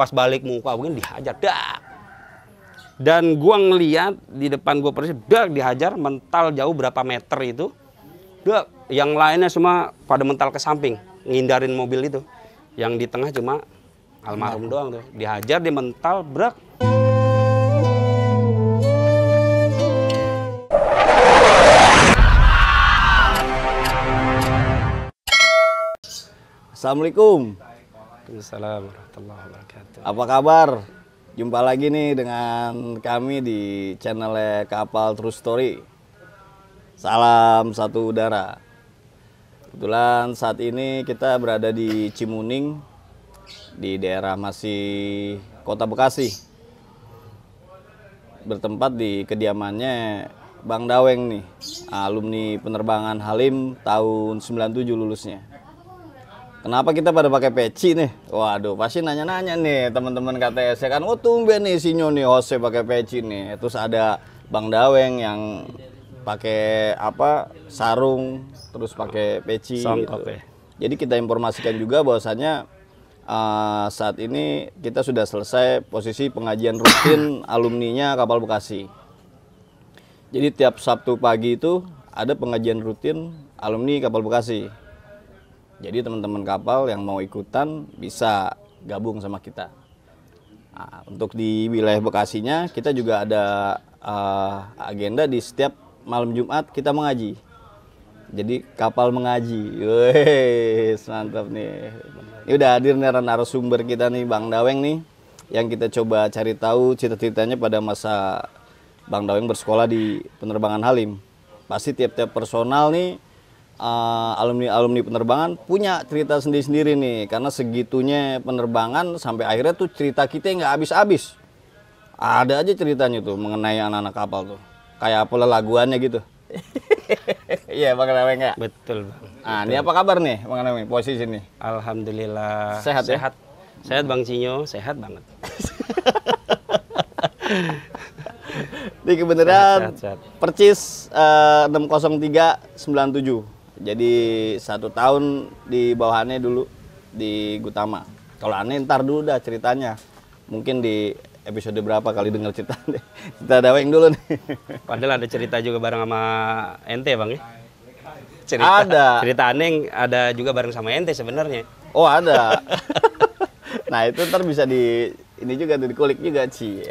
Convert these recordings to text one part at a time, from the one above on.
pas balik muka mungkin dihajar dak dan gua ngeliat di depan gua persis dak dihajar mental jauh berapa meter itu dak yang lainnya semua pada mental ke samping ngindarin mobil itu yang di tengah cuma almarhum doang tuh dihajar di mental brak. Assalamualaikum Waalaikumsalam warahmatullahi wabarakatuh. Apa kabar? Jumpa lagi nih dengan kami di channel Kapal True Story. Salam satu udara. Kebetulan saat ini kita berada di Cimuning di daerah masih Kota Bekasi. Bertempat di kediamannya Bang Daweng nih, alumni penerbangan Halim tahun 97 lulusnya. Kenapa kita pada pakai peci nih? Waduh, pasti nanya-nanya nih teman-teman KTS ya kan. Oh, tumben nih sinyo nih Jose pakai peci nih. Terus ada Bang Daweng yang pakai apa? Sarung, terus pakai peci gitu. Jadi kita informasikan juga bahwasannya uh, eh, saat ini kita sudah selesai posisi pengajian rutin alumninya Kapal Bekasi. Jadi tiap Sabtu pagi itu ada pengajian rutin alumni Kapal Bekasi jadi teman-teman kapal yang mau ikutan bisa gabung sama kita. Nah, untuk di wilayah Bekasinya kita juga ada uh, agenda di setiap malam Jumat kita mengaji. Jadi kapal mengaji. Wes, mantap nih. Ini udah hadir nih narasumber kita nih Bang Daweng nih yang kita coba cari tahu cita-citanya pada masa Bang Daweng bersekolah di penerbangan Halim. Pasti tiap-tiap personal nih uh, alumni alumni penerbangan punya cerita sendiri sendiri nih karena segitunya penerbangan sampai akhirnya tuh cerita kita nggak habis habis ada aja ceritanya tuh mengenai anak-anak kapal tuh kayak apa laguannya gitu Iya Bang Rameng nggak ya? Betul Bang. Nah, ini apa kabar nih Bang Rameng posisi nih? Alhamdulillah. Sehat, sehat ya? Sehat Bang Cinyo, sehat banget. Ini kebenaran Percis eh, uh, 60397. Jadi satu tahun di bawahannya dulu di Gutama. Kalau aneh ntar dulu dah ceritanya. Mungkin di episode berapa kali dengar cerita deh. Cerita Daweng dulu nih. Padahal ada cerita juga bareng sama ente bang ya? Cerita, ada. Cerita aneh ada juga bareng sama ente sebenarnya. Oh ada. nah itu ntar bisa di ini juga dikulik juga sih.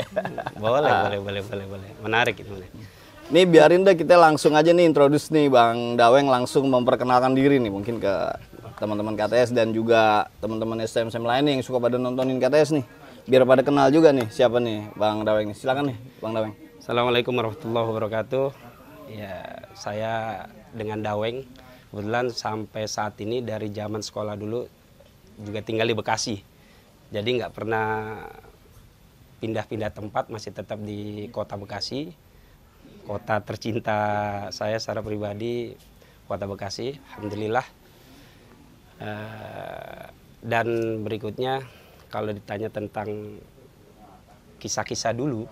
boleh, boleh, boleh, boleh, boleh. Menarik itu. Boleh. Nih biarin deh kita langsung aja nih introduce nih Bang Daweng langsung memperkenalkan diri nih mungkin ke teman-teman KTS dan juga teman-teman STM-STM lain yang suka pada nontonin KTS nih. Biar pada kenal juga nih siapa nih Bang Daweng nih. Silakan nih Bang Daweng. Assalamualaikum warahmatullahi wabarakatuh. Ya, saya dengan Daweng kebetulan sampai saat ini dari zaman sekolah dulu juga tinggal di Bekasi. Jadi nggak pernah pindah-pindah tempat, masih tetap di kota Bekasi kota tercinta saya secara pribadi kota Bekasi alhamdulillah uh, dan berikutnya kalau ditanya tentang kisah-kisah dulu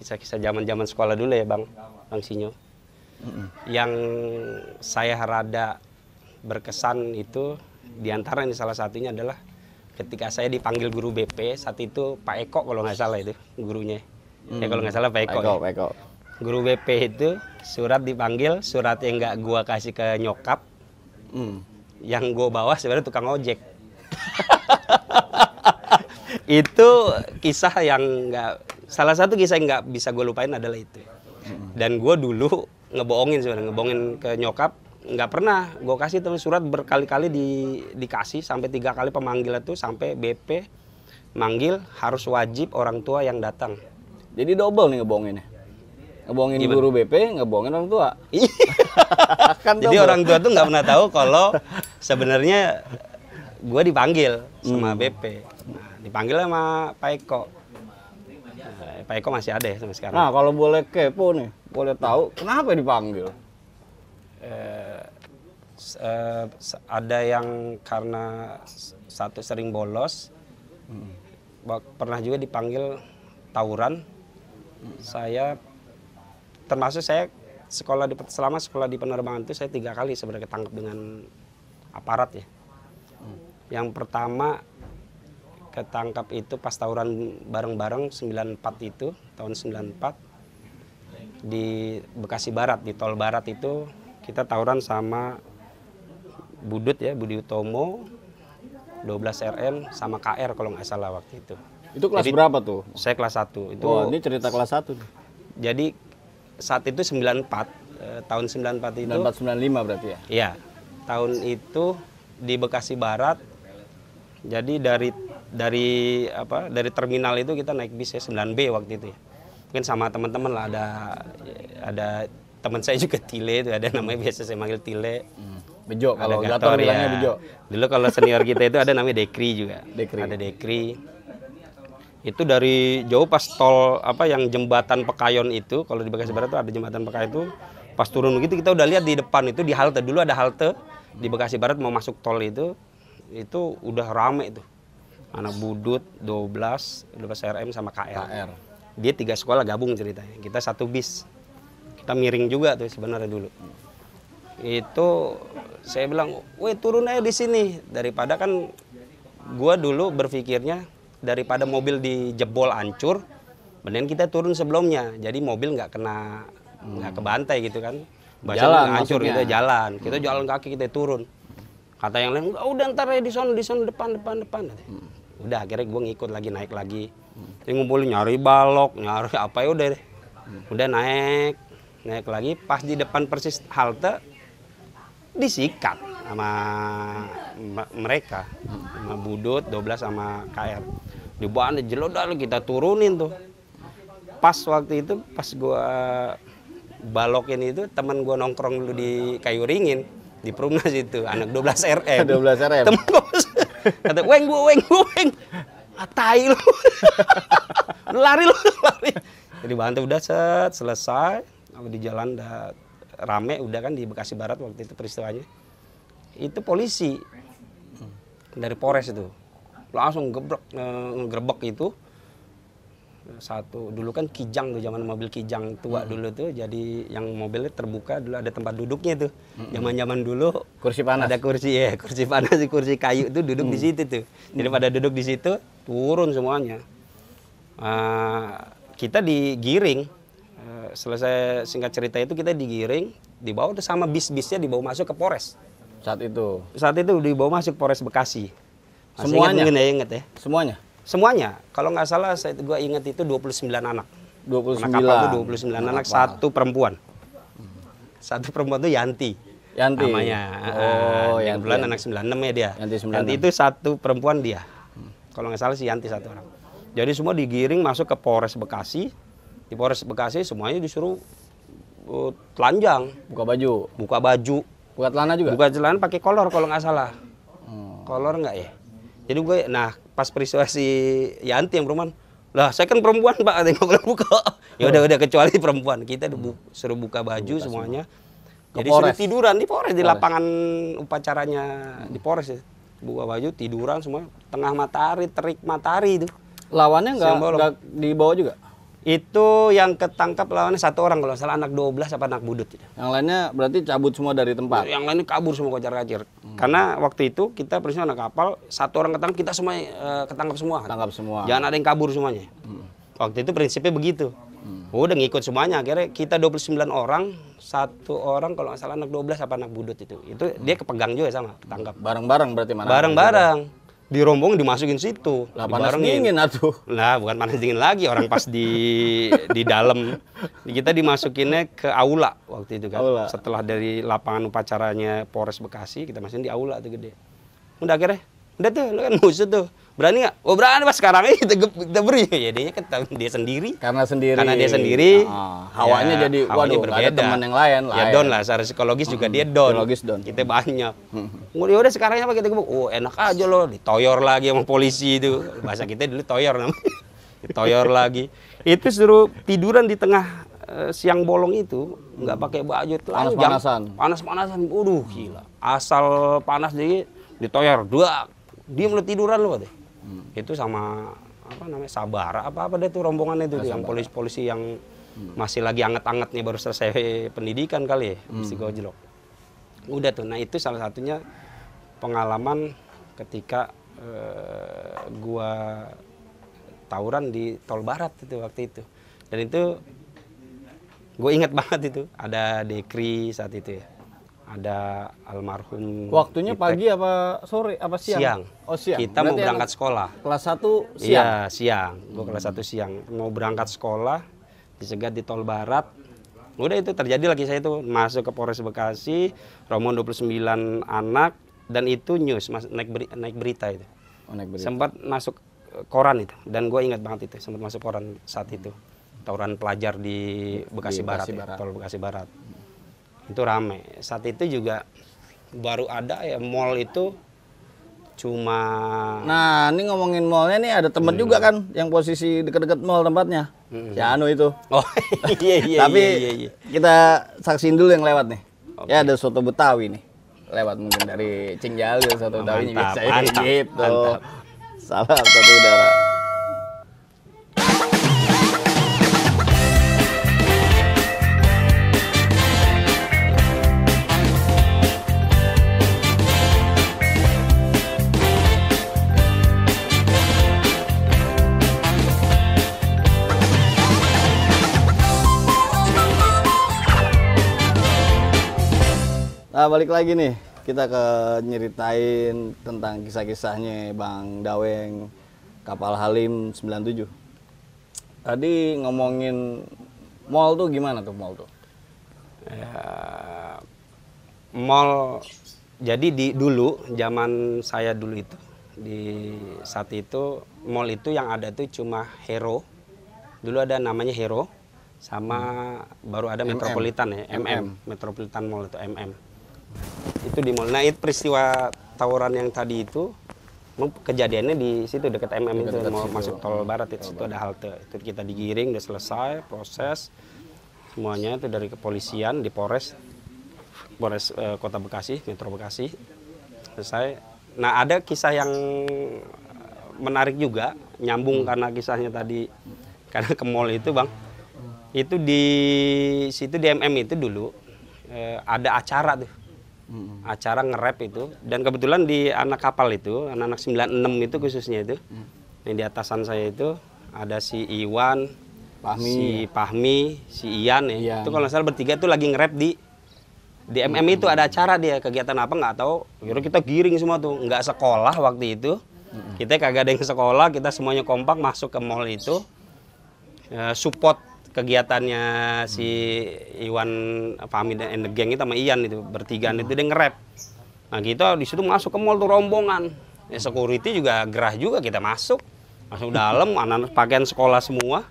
kisah-kisah zaman-zaman sekolah dulu ya bang bang Sinyo yang saya rada berkesan itu diantara ini salah satunya adalah ketika saya dipanggil guru BP saat itu Pak Eko kalau nggak salah itu gurunya mm. ya kalau nggak salah Pak Eko, ya. Eko, ya. Pak Eko guru BP itu surat dipanggil surat yang nggak gua kasih ke nyokap hmm. yang gua bawa sebenarnya tukang ojek itu kisah yang nggak salah satu kisah yang nggak bisa gue lupain adalah itu dan gue dulu ngebohongin sebenarnya ngebohongin ke nyokap nggak pernah gue kasih tuh surat berkali-kali di dikasih sampai tiga kali pemanggilan tuh sampai BP manggil harus wajib orang tua yang datang jadi double nih ngebohonginnya ngebohongin Gimana? Iya, guru BP, ngebohongin orang tua. Iya. kan Jadi orang tua tuh nggak pernah tahu kalau sebenarnya gue dipanggil sama hmm. BP. Nah, dipanggil sama Pak Eko. Nah, Pak Eko masih ada ya sampai sekarang. Nah, kalau boleh kepo nih, boleh tahu kenapa dipanggil? Eh, eh, ada yang karena satu sering bolos, hmm. pernah juga dipanggil tawuran. Hmm. Saya termasuk saya sekolah di selama sekolah di penerbangan itu saya tiga kali sebenarnya ketangkep dengan aparat ya. Hmm. Yang pertama ketangkap itu pas tawuran bareng-bareng 94 itu tahun 94 di Bekasi Barat di Tol Barat itu kita tawuran sama Budut ya Budi Utomo 12 RM sama KR kalau nggak salah waktu itu. Itu kelas Jadi, berapa tuh? Saya kelas satu Itu Wah, ini cerita kelas satu Jadi saat itu 94 empat eh, tahun 94 itu 94 95 berarti ya iya tahun itu di Bekasi Barat jadi dari dari apa dari terminal itu kita naik bis ya 9B waktu itu ya mungkin sama teman-teman lah ada ada teman saya juga Tile itu ada namanya biasa saya manggil Tile hmm. Bejo kalau Gator, Gator ya. Bejo. Dulu kalau senior kita itu ada namanya Dekri juga. Dekri. Ada Dekri itu dari jauh pas tol apa yang jembatan Pekayon itu kalau di Bekasi Barat itu ada jembatan Pekayon itu pas turun begitu kita udah lihat di depan itu di halte dulu ada halte di Bekasi Barat mau masuk tol itu itu udah rame itu anak budut 12 12 RM sama KR. KR. Dia tiga sekolah gabung ceritanya. Kita satu bis. Kita miring juga tuh sebenarnya dulu. Itu saya bilang, "Weh, turun aja di sini." Daripada kan gua dulu berpikirnya daripada mobil dijebol hancur mending kita turun sebelumnya jadi mobil nggak kena nggak hmm. kebantai gitu kan Bahasa jalan hancur kita gitu, jalan kita hmm. jalan kaki kita turun kata yang lain oh, udah ntar ya di sana di sana depan depan depan hmm. udah akhirnya gue ngikut lagi naik lagi hmm. ngumpulin nyari balok nyari apa ya udah deh hmm. udah naik naik lagi pas di depan persis halte disikat sama mereka hmm. sama Budut 12 sama KR di bawah jelodal kita turunin tuh pas waktu itu pas gua balokin itu teman gua nongkrong dulu di kayu ringin di Perumnas itu anak 12 RM 12 RM temen gua kata weng gua weng gua weng atai ah, lu lari lu lari jadi bantu udah set selesai di jalan udah rame udah kan di Bekasi Barat waktu itu peristiwanya itu polisi dari Polres itu langsung gebrek ngegrebek itu satu dulu kan kijang tuh zaman mobil kijang tua hmm. dulu tuh jadi yang mobilnya terbuka dulu ada tempat duduknya tuh hmm. zaman zaman dulu kursi panas ada kursi ya kursi panas kursi kayu tuh duduk hmm. di situ tuh jadi hmm. pada duduk di situ turun semuanya uh, kita digiring uh, selesai singkat cerita itu kita digiring dibawa tuh sama bis bisnya dibawa masuk ke Polres saat itu saat itu dibawa masuk Polres Bekasi Semuanya? Ingat, ya, ingat ya. Semuanya? Semuanya. Kalau nggak salah saya gue ingat itu 29 anak. 29. Anak itu 29 anak, anak satu perempuan. Satu perempuan itu Yanti. Yanti. Namanya. Oh, uh, ah, Bulan anak 96 ya dia. Yanti Yanti itu satu perempuan dia. Kalau nggak salah si Yanti satu orang. Jadi semua digiring masuk ke Polres Bekasi. Di Polres Bekasi semuanya disuruh uh, telanjang. Buka baju. Buka baju. Buka celana juga. Buka celana pakai kolor kalau nggak salah. Oh. Kolor nggak ya? jadi gue nah pas peristiwa si Yanti yang perempuan, lah saya kan perempuan pak ada yang tengok buka ya udah oh. udah kecuali perempuan kita bu suruh buka baju buka semuanya semua. jadi suruh tiduran di Polres di lapangan upacaranya di Polres ya buka baju tiduran semua tengah matahari terik matahari itu lawannya nggak dibawa juga itu yang ketangkap lawannya satu orang kalau salah anak 12 apa anak budut. Yang lainnya berarti cabut semua dari tempat. Yang lainnya kabur semua kocar kacir. Hmm. Karena waktu itu kita peristiwa anak kapal satu orang ketangkap kita semua uh, ketangkap semua. Ketangkap semua. Jangan ada yang kabur semuanya. Hmm. Waktu itu prinsipnya begitu. Hmm. Udah ngikut semuanya akhirnya kita 29 orang, satu orang kalau salah anak 12 apa anak budut itu. Itu hmm. dia kepegang juga sama ketangkap. Bareng-bareng berarti mana? Bareng-bareng dirombong dimasukin situ. Lah panas dingin atuh. Lah bukan panas dingin lagi orang pas di di dalam kita dimasukinnya ke aula waktu itu kan. Aula. Setelah dari lapangan upacaranya Polres Bekasi kita masukin di aula tuh gede. Udah akhirnya udah tuh lu kan musuh tuh berani nggak? Oh berani pas sekarang ini kita, kita beri jadinya kan dia sendiri karena sendiri karena dia sendiri ah, ya, hawanya ya, jadi hawanya waduh berbeda. ada teman yang lain ya down lah secara psikologis juga dia down psikologis down kita banyak hmm. udah sekarang apa kita gebuk oh enak aja loh ditoyor lagi sama polisi itu bahasa kita dulu toyor namanya ditoyor lagi itu suruh tiduran di tengah eh, siang bolong itu nggak pakai baju itu panas panasan panas panasan waduh gila asal panas jadi ditoyor dua dia mulai tiduran loh deh hmm. itu sama apa namanya Sabara apa apa deh tuh rombongan itu nah, yang polisi-polisi yang hmm. masih lagi anget anget nih baru selesai pendidikan kali ya hmm. si Gojlok udah tuh nah itu salah satunya pengalaman ketika uh, gua tawuran di tol barat itu waktu itu dan itu gue ingat banget itu ada dekri saat itu ya ada almarhum. Waktunya pagi apa sore apa siang? Siang. Oh siang. Kita Berarti mau berangkat sekolah. Kelas satu. siang. Iya, siang. Gua hmm. kelas satu siang mau berangkat sekolah disegat di tol barat. Udah itu terjadi lagi saya itu masuk ke Polres Bekasi, Romo 29 anak dan itu news mas, naik beri, naik berita itu. Oh, naik berita. Sempat masuk eh, koran itu dan gue ingat banget itu sempat masuk koran saat itu. Tawuran pelajar di Bekasi, di Bekasi ya, Barat, Barat. Ya, tol Bekasi Barat itu rame saat itu juga baru ada ya mall itu cuma nah ini ngomongin mallnya nih ada temen hmm. juga kan yang posisi deket-deket mall tempatnya hmm. ya anu itu oh iya, iya iya tapi iya, iya. kita saksiin dulu yang lewat nih okay. ya ada soto betawi nih lewat mungkin dari cingjal soto betawi biasanya mantap, gitu mantap. salam satu udara Nah, balik lagi nih kita ke nyeritain tentang kisah-kisahnya Bang Daweng Kapal Halim 97. Tadi ngomongin mall tuh gimana tuh mall tuh? Ya, mall jadi di dulu zaman saya dulu itu di saat itu mall itu yang ada itu cuma Hero. Dulu ada namanya Hero sama hmm. baru ada Metropolitan ya, MM. MM. Metropolitan Mall itu MM itu di mall. Nah itu peristiwa tawuran yang tadi itu kejadiannya di situ dekat MM itu mau masuk tol barat itu situ ada halte itu kita digiring udah selesai proses semuanya itu dari kepolisian di Polres Polres e, Kota Bekasi Metro Bekasi selesai nah ada kisah yang menarik juga nyambung hmm. karena kisahnya tadi karena ke mall itu bang itu di situ di MM itu dulu e, ada acara tuh hmm. acara nge itu dan kebetulan di anak kapal itu anak-anak 96 itu khususnya itu hmm. yang di atasan saya itu ada si Iwan Pahmi. si Pahmi si Ian ya Ian. itu kalau salah bertiga itu lagi nge-rap di di MM hmm. itu ada acara dia kegiatan apa nggak tahu Yaudah kita giring semua tuh nggak sekolah waktu itu hmm. kita kagak ada yang sekolah kita semuanya kompak masuk ke mall itu eh, support kegiatannya si Iwan Fahmi dan the Gang itu sama Ian itu bertigaan itu dia nge-rap. Nah kita di situ masuk ke mall tuh rombongan. Ya, security juga gerah juga kita masuk. Masuk dalam anak pakaian sekolah semua.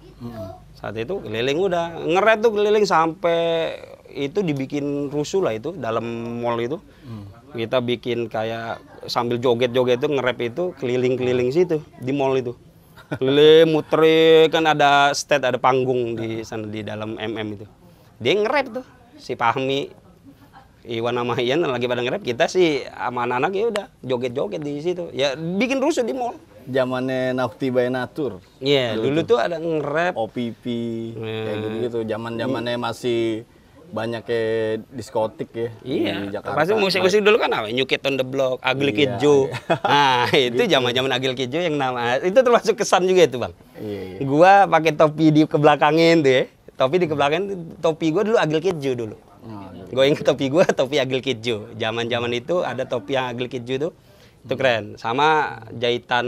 Saat itu keliling udah nge-rap tuh keliling sampai itu dibikin rusuh lah itu dalam mall itu. Kita bikin kayak sambil joget-joget itu nge-rap itu keliling-keliling situ di mall itu keliling muter kan ada stage ada panggung di sana di dalam MM itu dia nge-rap tuh si Fahmi Iwan sama Ian lagi pada nge-rap kita sih sama anak-anak ya udah joget-joget di situ ya bikin rusuh di mall zamannya Nakti by Natur. Iya, yeah, dulu, dulu tuh. ada nge-rap, OPP yeah. kayak gitu gitu. Zaman-zamannya masih banyak ke diskotik ya iya. di Jakarta. Pasti musik-musik dulu kan apa? New Kid on the Block, Ugly iya, Kid Iya. Nah, itu gitu. zaman-zaman gitu. Ugly yang nama. Itu termasuk kesan juga itu, Bang. Iya, iya. Gua pakai topi di kebelakangin tuh ya. Topi di kebelakangin, topi gua dulu Ugly Kid Joe dulu. Oh, gue inget topi gua topi agil Kidjo Zaman-zaman itu ada topi yang Agil Kidjo itu tuh. Itu keren. Sama jahitan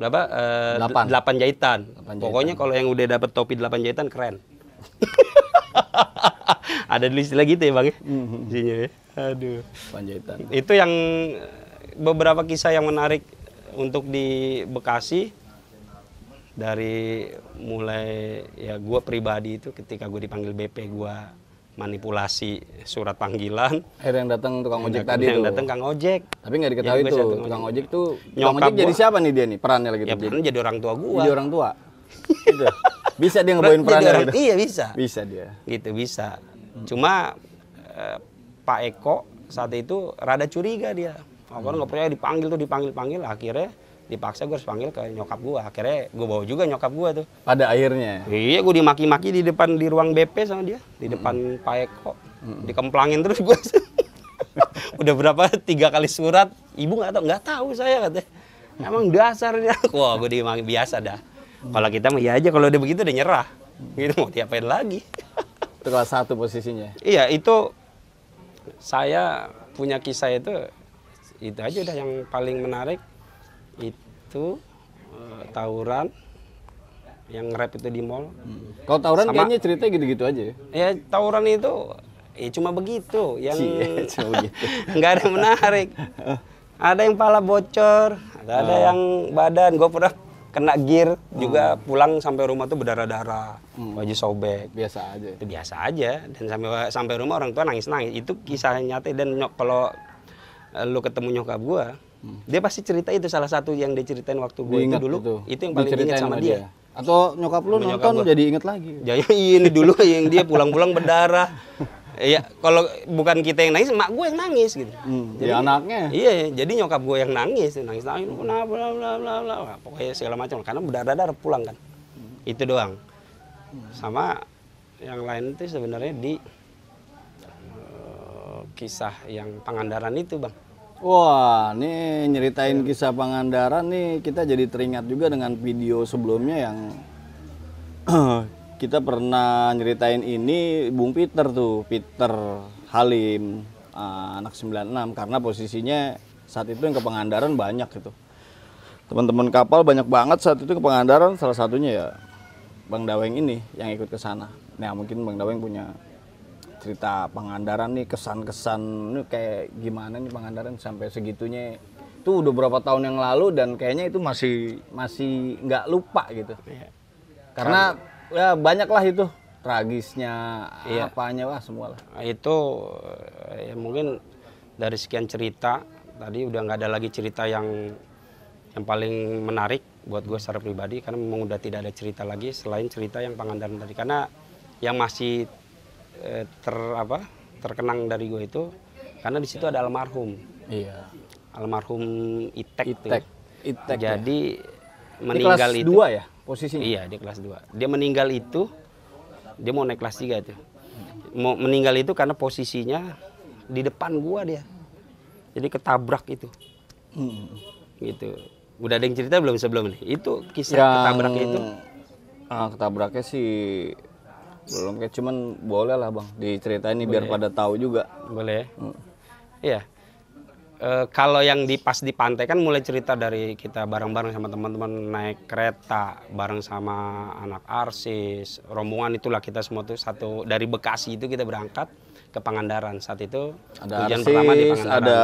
berapa? Eh, delapan. delapan jahitan. Delapan Pokoknya kalau yang udah dapet topi delapan jahitan keren. ada dulu istilah gitu ya bang ya? mm-hmm. iya ya. aduh panjaitan itu yang beberapa kisah yang menarik untuk di Bekasi dari mulai ya gue pribadi itu ketika gue dipanggil BP gue manipulasi surat panggilan. Akhirnya yang datang tukang ojek yang tadi yang datang kang ojek. Tapi nggak diketahui ya, tuh tukang, tukang ojek tuh. Nyokap tukang ojek gua, jadi siapa nih dia nih perannya lagi? Ya perannya jadi orang tua gue. Jadi orang tua. gitu bisa dia ngebawain peran gitu. Iya bisa. Bisa dia. Gitu bisa. Cuma uh, Pak Eko saat itu rada curiga dia. Aku hmm. nggak percaya dipanggil tuh dipanggil panggil akhirnya dipaksa gue harus panggil ke nyokap gue akhirnya gue bawa juga nyokap gue tuh pada akhirnya iya gue dimaki-maki di depan di ruang BP sama dia di depan mm -hmm. Pak Eko mm -hmm. dikemplangin terus gue udah berapa tiga kali surat ibu nggak tahu nggak tahu saya katanya emang dasarnya wah gue dimaki biasa dah Hmm. Kalau kita mah ya aja kalau udah begitu udah nyerah. Hmm. Gitu mau diapain lagi. itu satu posisinya. Iya, itu saya punya kisah itu itu aja udah yang paling menarik itu uh, tawuran yang rap itu di mall. Hmm. Kalau tawuran Sama, kayaknya ceritanya gitu-gitu aja ya. ya tawuran itu ya cuma begitu yang nggak ada menarik. ada yang pala bocor, ada, ada oh. yang badan. Gue pernah kena gear juga hmm. pulang sampai rumah tuh berdarah-darah hmm. baju sobek biasa aja itu biasa aja dan sampai sampai rumah orang tua nangis-nangis itu kisah nyata dan nyok kalau eh, lu ketemu nyokap gua hmm. dia pasti cerita itu salah satu yang diceritain waktu gua itu dulu itu. itu yang paling diingat sama dia. dia atau nyokap lu nonton jadi inget lagi jadi ini dulu yang dia pulang-pulang berdarah Iya, kalau bukan kita yang nangis, mak gue yang nangis gitu. Hmm, ya jadi ya anaknya. Iya, jadi nyokap gue yang nangis, nangis nangis, bla bla bla bla bla, pokoknya segala macam. Karena berdarah darah pulang kan, itu doang. Sama yang lain itu sebenarnya di uh, kisah yang Pangandaran itu bang. Wah, nih nyeritain kisah Pangandaran nih kita jadi teringat juga dengan video sebelumnya yang eh, kita pernah nyeritain ini Bung Peter tuh, Peter Halim ah, anak 96 karena posisinya saat itu yang ke Pangandaran banyak gitu. Teman-teman kapal banyak banget saat itu ke Pangandaran salah satunya ya Bang Daweng ini yang ikut ke sana. Nah, mungkin Bang Daweng punya cerita Pangandaran nih kesan-kesan ini kayak gimana nih Pangandaran sampai segitunya itu udah berapa tahun yang lalu dan kayaknya itu masih masih nggak lupa gitu. Iya. Karena ya banyaklah itu tragisnya iya. apanya lah semua lah itu eh, ya mungkin dari sekian cerita tadi udah nggak ada lagi cerita yang yang paling menarik buat gue secara pribadi karena memang udah tidak ada cerita lagi selain cerita yang Pangandaran tadi karena yang masih eh, ter apa terkenang dari gue itu karena di situ ada almarhum iya almarhum Itek Itek, Itek ya. jadi ya? meninggal Ini kelas itu dua ya posisinya? Iya, dia kelas 2. Dia meninggal itu dia mau naik kelas 3 itu. Mau meninggal itu karena posisinya di depan gua dia. Jadi ketabrak itu. Hmm. Gitu. Udah ada yang cerita belum sebelum ini. Itu kisah yang, ketabrak itu. Eh, ah, ketabraknya sih belum kayak cuman boleh lah bang diceritain ini biar pada tahu juga. Boleh. Hmm. Iya. Eh, kalau yang di pas di pantai kan mulai cerita dari kita bareng-bareng sama teman-teman naik kereta bareng sama anak arsis rombongan itulah kita semua tuh satu dari Bekasi itu kita berangkat ke Pangandaran saat itu ada hujan arsis, pertama di Pangandaran ada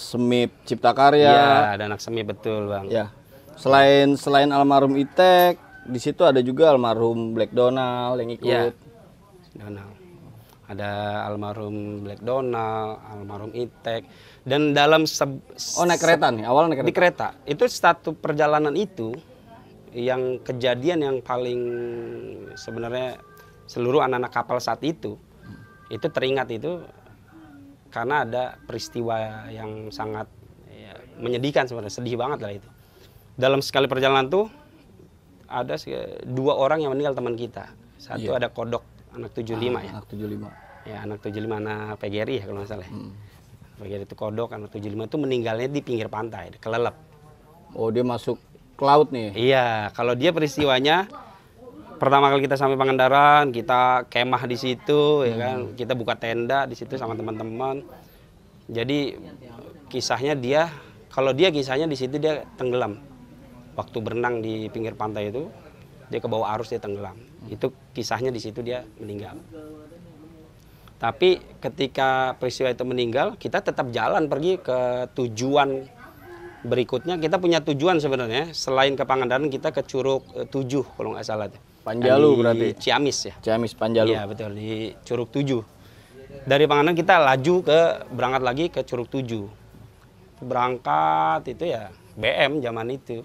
semi Cipta Karya ya ada anak semi betul bang ya selain selain almarhum Itek di situ ada juga almarhum Black Donald yang iya. ikut ya. Donald ada almarhum Black Donald almarhum Itek dan dalam se- Oh naik kereta nih, awal naik kereta. Di kereta. Itu satu perjalanan itu yang kejadian yang paling sebenarnya seluruh anak-anak kapal saat itu itu teringat itu karena ada peristiwa yang sangat ya, menyedihkan sebenarnya sedih banget lah itu dalam sekali perjalanan tuh ada dua orang yang meninggal teman kita satu yeah. ada kodok anak 75 ah, ya anak 75 ya anak 75 anak PGRI ya kalau nggak salah ya. hmm bagian itu kodok anak 75 itu meninggalnya di pinggir pantai kelelep oh dia masuk ke laut nih iya kalau dia peristiwanya pertama kali kita sampai Pangandaran kita kemah di situ ya hmm. ya kan kita buka tenda di situ sama teman-teman jadi kisahnya dia kalau dia kisahnya di situ dia tenggelam waktu berenang di pinggir pantai itu dia ke bawah arus dia tenggelam itu kisahnya di situ dia meninggal tapi ketika peristiwa itu meninggal, kita tetap jalan pergi ke tujuan berikutnya. Kita punya tujuan sebenarnya. Selain ke Pangandaran, kita ke Curug eh, Tujuh kalau nggak salah. Panjalu di berarti. Ciamis ya. Ciamis Panjalu. Iya betul di Curug Tujuh. Dari Pangandaran kita laju ke berangkat lagi ke Curug Tujuh. Berangkat itu ya BM zaman itu.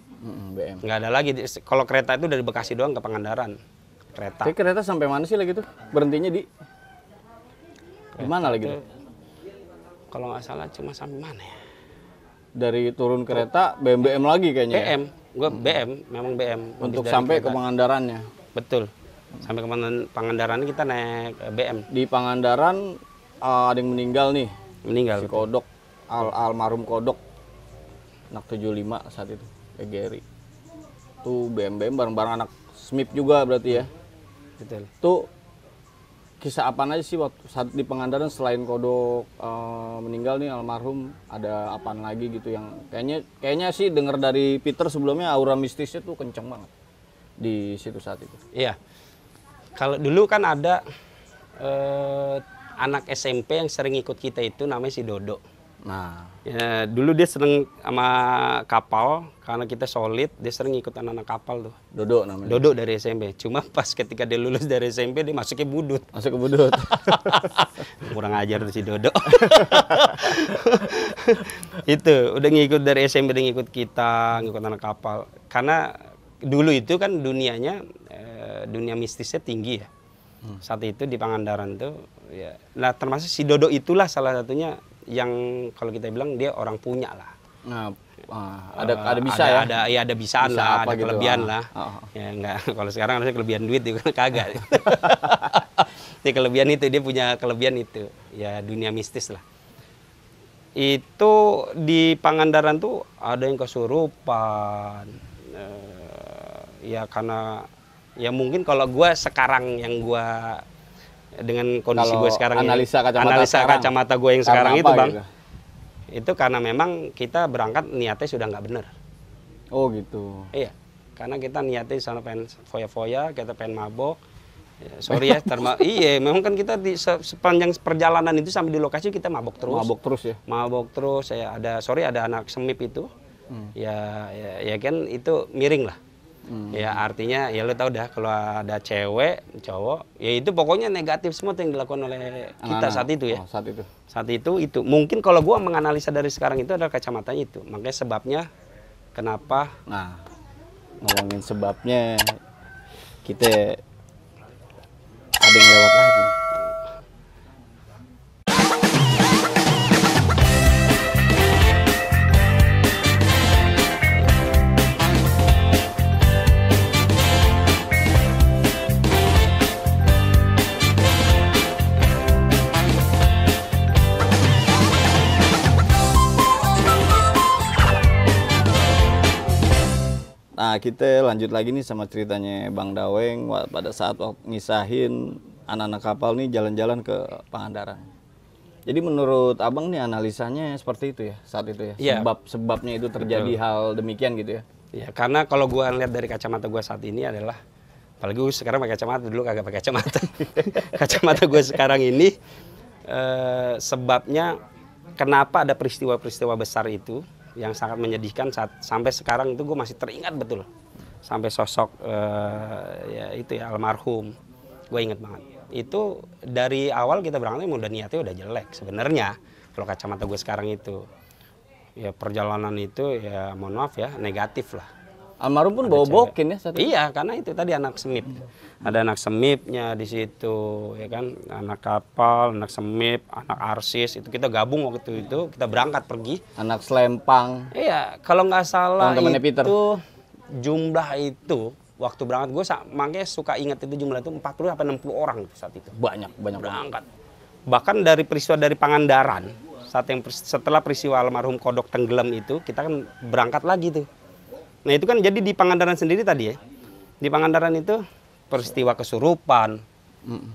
BM. Nggak ada lagi. Kalau kereta itu dari Bekasi doang ke Pangandaran. Kereta. Jadi kereta sampai mana sih lagi tuh? Berhentinya di di mana lagi tuh? Kalau nggak salah cuma sampai mana ya? Dari turun kereta BMBM lagi kayaknya. BM, ya? gue hmm. BM, memang BM. Untuk sampai kereta. ke Pangandarannya. Betul. Sampai ke Pangandaran kita naik eh, BM. Di Pangandaran uh, ada yang meninggal nih. Meninggal. Si Kodok, al almarhum Kodok. Anak 75 saat itu, egeri Tuh BM-BM bareng-bareng anak Smith juga berarti ya. Betul. Tuh kisah apa aja sih waktu saat di Pangandaran selain Kodok uh, meninggal nih almarhum ada apaan lagi gitu yang kayaknya kayaknya sih dengar dari Peter sebelumnya aura mistisnya tuh kenceng banget di situ saat itu. Iya. Kalau dulu kan ada eh, anak SMP yang sering ikut kita itu namanya si Dodo. Nah, ya, dulu dia sering sama kapal karena kita solid, dia sering ikut anak-anak kapal tuh. Dodo namanya. Dodo dari SMP. Cuma pas ketika dia lulus dari SMP dia masuknya budut. Masuk ke budut. Kurang ajar si Dodo. itu udah ngikut dari SMP dia ngikut kita, ngikut anak kapal. Karena dulu itu kan dunianya eh, dunia mistisnya tinggi ya. Hmm. Saat itu di Pangandaran tuh ya. Nah, termasuk si Dodo itulah salah satunya yang kalau kita bilang dia orang punya lah. Nah, uh, ada eh, ada bisa ada, ya ada ya ada bisa, bisa lah ada gitu, kelebihan ah, lah oh. ya enggak kalau sekarang harusnya kelebihan duit juga kagak Jadi kelebihan itu dia punya kelebihan itu ya dunia mistis lah itu di Pangandaran tuh ada yang kesurupan eh, ya karena ya mungkin kalau gue sekarang yang gue dengan kondisi gue sekarang analisa ini, kacamata analisa sekarang, kacamata gue yang sekarang itu bang gitu? itu karena memang kita berangkat niatnya sudah nggak bener oh gitu iya karena kita niatnya di sana pengen foya-foya kita pengen mabok ya, sorry ya terma iya memang kan kita di se sepanjang perjalanan itu sampai di lokasi kita mabok terus mabok terus ya mabok terus saya ada sorry ada anak semip itu hmm. ya, ya ya kan itu miring lah Hmm. Ya artinya ya lo tau dah kalau ada cewek, cowok, ya itu pokoknya negatif semua yang dilakukan oleh kita Anak. saat itu ya. Oh, saat itu. Saat itu itu mungkin kalau gua menganalisa dari sekarang itu adalah kacamatanya itu. Makanya sebabnya kenapa? Nah, ngomongin sebabnya kita ada yang lewat lagi. kita lanjut lagi nih sama ceritanya Bang Daweng pada saat ngisahin anak-anak kapal nih jalan-jalan ke Pangandaran. Jadi menurut Abang nih analisanya seperti itu ya saat itu ya. ya. Sebab sebabnya itu terjadi Betul. hal demikian gitu ya. Ya, karena kalau gue lihat dari kacamata gue saat ini adalah apalagi gue sekarang pakai kacamata dulu kagak pakai kacamata. kacamata gue sekarang ini eh, sebabnya kenapa ada peristiwa-peristiwa besar itu yang sangat menyedihkan saat sampai sekarang itu gue masih teringat betul sampai sosok uh, ya itu ya almarhum gue ingat banget itu dari awal kita berangkat udah niatnya udah jelek sebenarnya kalau kacamata gue sekarang itu ya perjalanan itu ya mohon maaf ya negatif lah Almarhum pun bawa bokin ya saat Iya, karena itu tadi anak semip. Ada anak semipnya di situ, ya kan? Anak kapal, anak semip, anak arsis, itu kita gabung waktu itu, kita berangkat pergi. Anak selempang. Iya, kalau nggak salah itu Peter. jumlah itu waktu berangkat gue makanya suka ingat itu jumlah itu 40 apa 60 orang saat itu. Banyak, banyak berangkat. Bahkan dari peristiwa dari Pangandaran, saat yang setelah peristiwa almarhum Kodok tenggelam itu, kita kan berangkat lagi tuh Nah itu kan jadi di Pangandaran sendiri tadi ya. Di Pangandaran itu peristiwa kesurupan.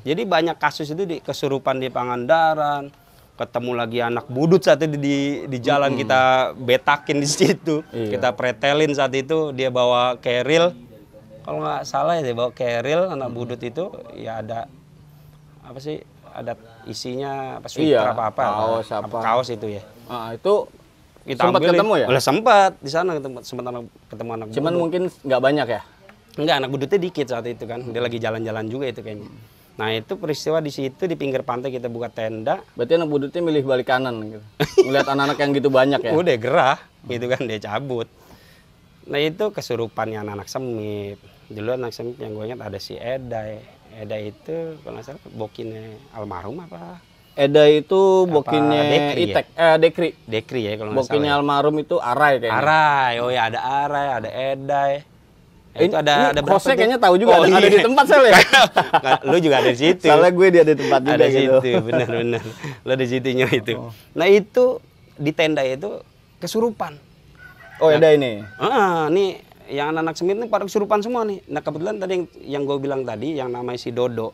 Jadi banyak kasus itu di kesurupan di Pangandaran. Ketemu lagi anak budut saat itu di di jalan mm. kita betakin di situ. Iya. Kita pretelin saat itu dia bawa keril. Kalau nggak salah ya dia bawa keril anak mm. budut itu ya ada apa sih ada isinya apa sweater iya, apa apa kaos apa, apa kaos itu ya. Nah, itu kita sempat ambilin. ketemu ya? Udah sempat di sana ketemu sempat anak, ketemu anak. Cuman budut. mungkin nggak banyak ya? Enggak, anak budutnya dikit saat itu kan. Dia lagi jalan-jalan juga itu kayaknya. Nah itu peristiwa di situ di pinggir pantai kita buka tenda. Berarti anak budutnya milih balik kanan gitu. Melihat anak-anak yang gitu banyak ya. Udah gerah gitu kan dia cabut. Nah itu kesurupannya anak-anak semip. Dulu anak semip yang gue ingat ada si Eda Eda itu kalau nggak salah bokinnya almarhum apa Eda itu bokinnya Dekri ya? Itek, ya? eh, Dekri. Dekri ya kalau Bokinnya salah. Ya. almarhum itu Arai kayaknya. Arai, oh ya ada Arai, ada Edai. Ya, ya itu ada ini ada berapa? kayaknya tahu juga oh, ada, iya. ada di tempat saya ya. lu juga ada di situ. Soalnya gue dia ada di tempat juga ada gitu. situ, benar benar. Lu di situnya oh. itu. Oh. Nah, itu di tenda itu kesurupan. Oh, nah, Eda ini. Heeh, uh, nih yang anak-anak semit ini pada kesurupan semua nih. Nah, kebetulan tadi yang, yang gue bilang tadi yang namanya si Dodo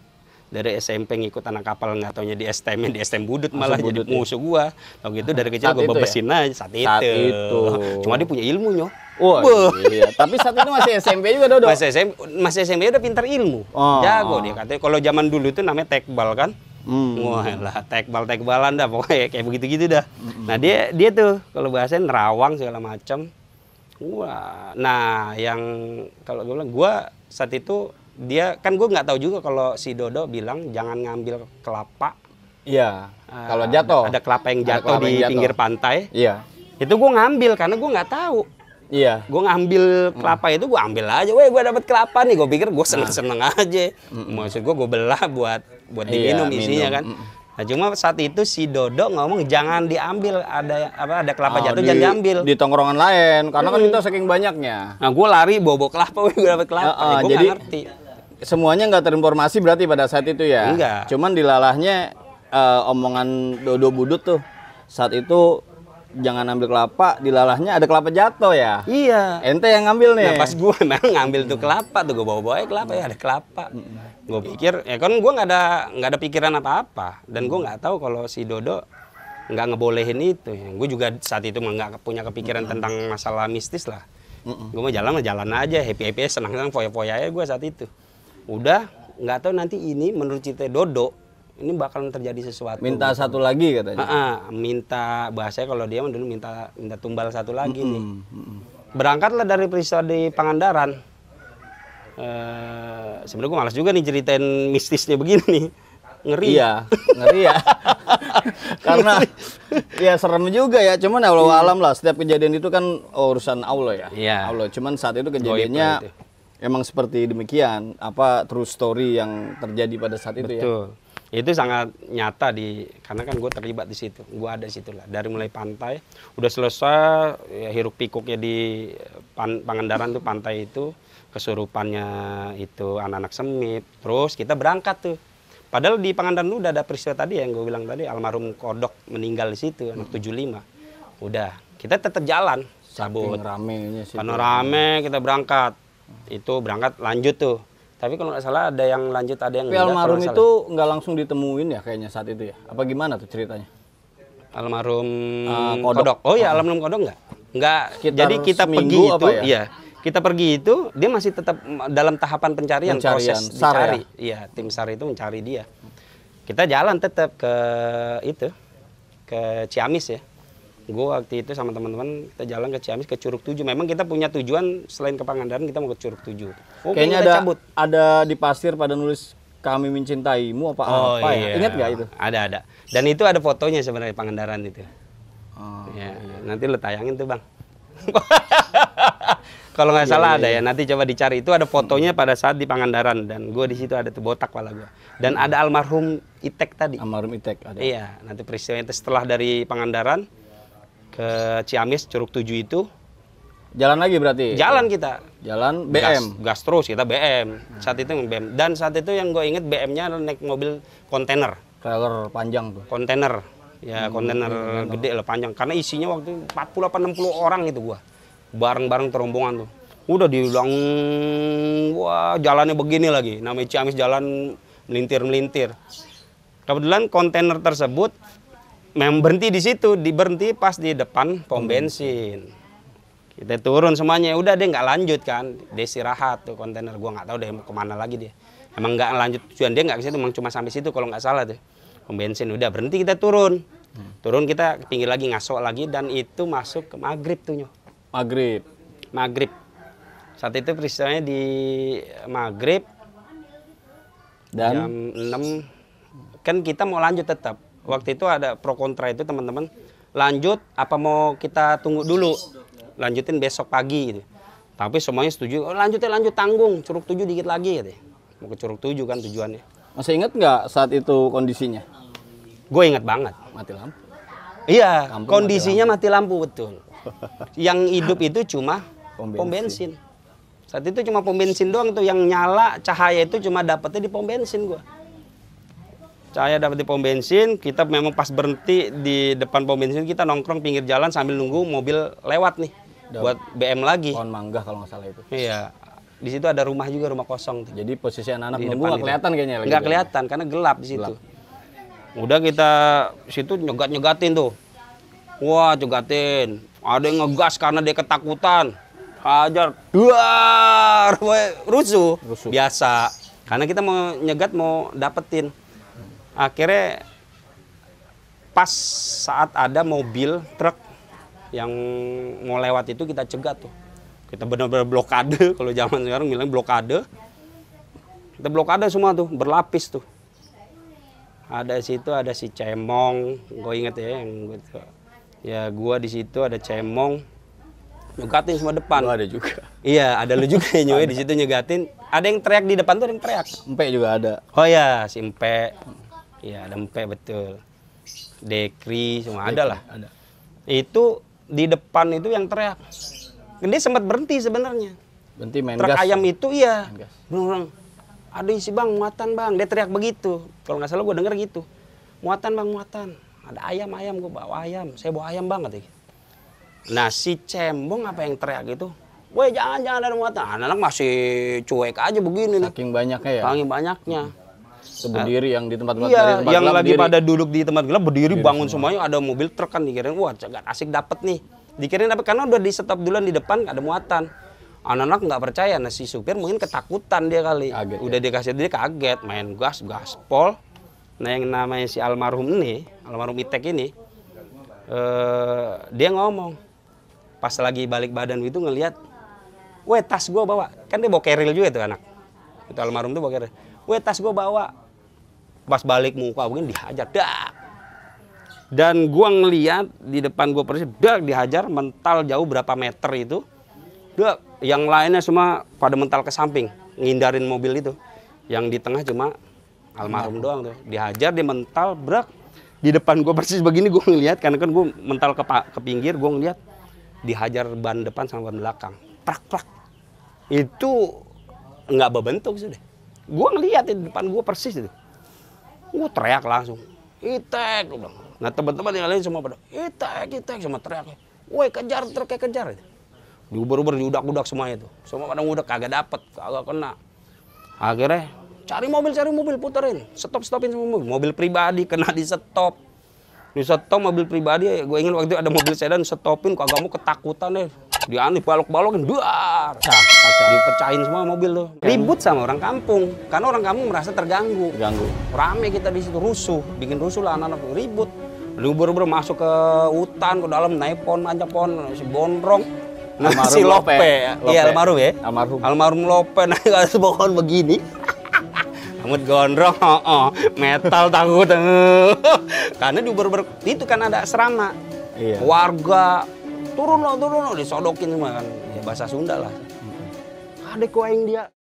dari SMP ngikut anak kapal nggak taunya di STM di STM Budut malah budut jadi ya. musuh gua. tau gitu. dari kecil saat gua ya? bebesin ya? aja saat, saat itu. itu. Cuma dia punya ilmunya. Wah, oh, iya. tapi saat itu masih SMP juga Dodo. Masih SMP, masih SMP udah pintar ilmu. Oh. Jago dia katanya. Kalau zaman dulu itu namanya tekbal kan. Hmm. Wah lah, tekbal tekbalan dah pokoknya kayak begitu-gitu dah. Hmm. Nah dia dia tuh kalau bahasa nerawang segala macam. Wah, nah yang kalau gue bilang gua saat itu dia kan gue nggak tahu juga kalau si Dodo bilang jangan ngambil kelapa. Iya. Uh, kalau jatuh. Ada, kelapa yang jatuh di jatuh. pinggir pantai. Iya. Itu gue ngambil karena gue nggak tahu. Iya. Gue ngambil kelapa itu gue ambil aja. Weh gue dapet kelapa nih. Gue pikir gue seneng seneng ah. aja. mm Maksud gue gue belah buat buat iya, diminum iya, isinya minum. kan. Nah, cuma saat itu si Dodo ngomong jangan diambil ada apa ada kelapa oh, jatuh di, jangan diambil. Di tongkrongan lain karena hmm. kan kita saking banyaknya. Nah, gue lari bobok kelapa, gue dapet kelapa. Uh, uh, gue jadi, gak ngerti semuanya nggak terinformasi berarti pada saat itu ya? Enggak. Iya. Cuman dilalahnya uh, omongan Dodo Budut tuh saat itu jangan ambil kelapa dilalahnya ada kelapa jatuh ya iya ente yang ngambil nih nah, pas gue nah, ngambil tuh kelapa tuh gue bawa bawa kelapa ya ada kelapa gue pikir ya kan gue nggak ada nggak ada pikiran apa apa dan gue nggak tahu kalau si Dodo nggak ngebolehin itu ya. gue juga saat itu nggak punya kepikiran tentang masalah mistis lah mm -hmm. gue mau jalan jalan aja happy happy senang senang foya foya aja gue saat itu udah nggak tahu nanti ini menurut cerita Dodo ini bakalan terjadi sesuatu. Minta satu lagi katanya. Ha ah, ah, -ha, minta bahasanya kalau dia dulu minta minta tumbal satu lagi mm -hmm. nih. Berangkatlah dari peristiwa di Pangandaran. E, sebenarnya gue malas juga nih ceritain mistisnya begini iya, Ngeri. ya ngeri ya. Karena ngeri. ya serem juga ya, cuman ya Allah hmm. alam lah setiap kejadian itu kan urusan Allah ya. Iya. Allah, cuman saat itu kejadiannya Goib, emang seperti demikian apa true story yang terjadi pada saat itu ya? Betul. ya itu sangat nyata di karena kan gue terlibat di situ gue ada di situ lah dari mulai pantai udah selesai ya, hiruk pikuknya di pan, Pangandaran tuh pantai itu kesurupannya itu anak-anak semit, terus kita berangkat tuh padahal di Pangandaran udah ada peristiwa tadi yang gue bilang tadi almarhum Kodok meninggal di situ anak 75 hmm. udah kita tetap jalan cabut panorame kita berangkat itu berangkat lanjut tuh tapi kalau nggak salah ada yang lanjut ada yang almarhum nggak itu nggak langsung ditemuin ya kayaknya saat itu ya apa gimana tuh ceritanya almarhum uh, kodok. kodok oh iya uh. almarhum kodok nggak nggak Sekitar jadi kita pergi itu ya? iya kita pergi itu dia masih tetap dalam tahapan pencarian, pencarian. proses SAR ya? dicari ya? iya tim sar itu mencari dia kita jalan tetap ke itu ke Ciamis ya gue waktu itu sama teman-teman kita jalan ke Ciamis ke Curug Tujuh. Memang kita punya tujuan selain ke Pangandaran kita mau ke Curug Tujuh. Oh, Kayaknya ada cabut. ada di pasir pada nulis kami mencintaimu apa oh, apa ya? iya. Ingat gak itu? Ada ada. Dan itu ada fotonya sebenarnya Pangandaran itu. Oh, ya, iya. nanti lo tayangin tuh bang. Kalau nggak iya, salah iya, ada ya. Iya. Nanti coba dicari itu ada fotonya pada saat di Pangandaran dan gue di situ ada tuh botak pala gue. Dan ada almarhum Itek tadi. Almarhum Itek ada. Iya, nanti peristiwa itu setelah dari Pangandaran ke Ciamis Curug 7 itu. Jalan lagi berarti? Jalan kita. Jalan BM. Gas, gas terus kita BM. Saat itu BM dan saat itu yang gue inget BM-nya naik mobil kontainer. Trailer panjang tuh. Kontainer. Ya, hmm, kontainer hmm, gede lah panjang karena isinya waktu 40 apa 60 orang itu gua. Bareng-bareng terombongan tuh. Udah diulang wah jalannya begini lagi. Namanya Ciamis jalan melintir-melintir. Kebetulan kontainer tersebut memang berhenti di situ, di berhenti pas di depan pom hmm. bensin. Kita turun semuanya, udah deh nggak lanjut kan, dia istirahat tuh kontainer gua nggak tahu deh mau kemana lagi dia. Emang nggak lanjut tujuan dia nggak ke situ, emang cuma sampai situ kalau nggak salah tuh. Pom bensin udah berhenti kita turun, hmm. turun kita ke pinggir lagi ngasok lagi dan itu masuk ke maghrib tuh nyo. Maghrib. Maghrib. Saat itu peristiwanya di maghrib dan jam 6 kan kita mau lanjut tetap waktu itu ada pro kontra itu teman-teman lanjut apa mau kita tunggu dulu lanjutin besok pagi gitu tapi semuanya setuju oh, lanjut ya, lanjut tanggung curug tujuh dikit lagi gitu mau ke curug tujuh kan tujuannya masih inget nggak saat itu kondisinya gue inget banget mati lampu iya Kampung kondisinya mati lampu, mati lampu betul yang hidup itu cuma pom bensin. pom bensin saat itu cuma pom bensin doang tuh yang nyala cahaya itu cuma dapetnya di pom bensin gue saya dapat di pom bensin, kita memang pas berhenti di depan pom bensin kita nongkrong pinggir jalan sambil nunggu mobil lewat nih buat BM lagi. Pohon mangga kalau nggak salah itu. Iya. Di situ ada rumah juga rumah kosong. Tuh. Jadi posisi anak-anak nunggu nggak kelihatan kayaknya. Nggak kelihatan karena gelap di situ. Udah kita situ nyegat nyegatin tuh. Wah nyegatin. Ada yang ngegas karena dia ketakutan. Hajar. Duar. Rusuh. Rusuh. Biasa. Karena kita mau nyegat mau dapetin akhirnya pas saat ada mobil truk yang mau lewat itu kita cegat tuh kita benar-benar blokade kalau zaman sekarang bilang blokade kita blokade semua tuh berlapis tuh ada situ ada si cemong gue inget ya yang gue ya gua di situ ada cemong nyegatin semua depan Lu ada juga iya ada lu juga ya di situ nyegatin ada yang teriak di depan tuh ada yang teriak empe juga ada oh ya si empe Iya, lempek betul. Dekri semua ada lah. Ada. Itu di depan itu yang teriak. Ini sempat berhenti sebenarnya. Berhenti main Truk gas. ayam itu iya. Bilang, aduh si bang muatan bang. Dia teriak begitu. Kalau nggak salah gue denger gitu. Muatan bang muatan. Ada ayam ayam gue bawa ayam. Saya bawa ayam banget. Ya. Gitu. Nah si cembong apa yang teriak itu? Woi jangan jangan ada muatan. Anak, masih cuek aja begini. Saking banyaknya ya. Saking banyaknya. Hmm berdiri yang di tempat-tempat iya, tempat yang gelap, lagi berdiri. pada duduk di tempat gelap berdiri, Diri bangun semua. semuanya ada mobil truk kan dikirain wah asik dapat nih dikirain dapat karena udah di stop duluan di depan ada muatan anak-anak nggak percaya nah si supir mungkin ketakutan dia kali kaget, ya? udah ya? dikasih dia kaget main gas gaspol nah yang namanya si almarhum ini almarhum Itek ini eh, dia ngomong pas lagi balik badan itu ngelihat weh tas gua bawa kan dia bawa keril juga tuh anak itu almarhum tuh bawa keril gue tas gue bawa. Pas balik muka mungkin dihajar. Dak. Dan gue ngeliat di depan gue persis. Dak dihajar mental jauh berapa meter itu. Dak. Yang lainnya semua pada mental ke samping. Ngindarin mobil itu. Yang di tengah cuma almarhum doang tuh. Dihajar dia mental. Brak. Di depan gue persis begini gue ngeliat. Karena kan gue mental ke, ke pinggir. Gue ngeliat dihajar ban depan sama ban belakang. Prak, prak. Itu nggak berbentuk sudah gue ngeliat di depan gue persis itu gue teriak langsung itek gue bilang nah teman-teman yang lain semua pada itek itek semua teriak woi kejar truknya kejar diuber-uber diudak-udak semua itu semua pada udah kagak dapet kagak kena akhirnya cari mobil cari mobil puterin stop stopin semua mobil mobil pribadi kena di stop di stop mobil pribadi gue ingin waktu itu ada mobil sedan stopin kagak mau ketakutan deh di anu balok-balokin, dua, kaca. Dipecahin semua mobil tuh. Ribut sama orang kampung. Karena orang kampung merasa terganggu. Ganggu. Rame kita di situ, rusuh. Bikin rusuh lah anak-anak. Ribut. Lu Lubur-lubur masuk ke hutan, ke dalam, naik pohon, aja pohon, si bonrong, Almarhum si Lope. Lope. Iya, almarhum ya. Almarhum. Almarhum Lope naik atas pohon begini. Amut gondrong, oh, oh. metal takut. Karena di ber, ber itu kan ada serama, Iya. Warga turun loh turun loh disodokin semua kan ya bahasa Sunda lah ada kuaing dia